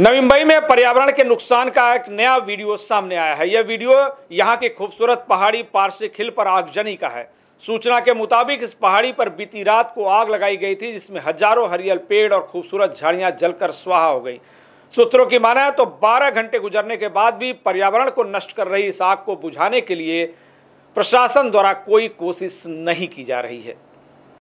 नवी मुंबई में पर्यावरण के नुकसान का एक नया वीडियो सामने आया है यह वीडियो यहाँ के खूबसूरत पहाड़ी पार्सिक हिल पर आगजनी का है सूचना के मुताबिक इस पहाड़ी पर बीती रात को आग लगाई गई थी जिसमें हजारों हरियल पेड़ और खूबसूरत झाड़ियाँ जलकर स्वाहा हो गई सूत्रों की माना है तो 12 घंटे गुजरने के बाद भी पर्यावरण को नष्ट कर रही इस आग को बुझाने के लिए प्रशासन द्वारा कोई कोशिश नहीं की जा रही है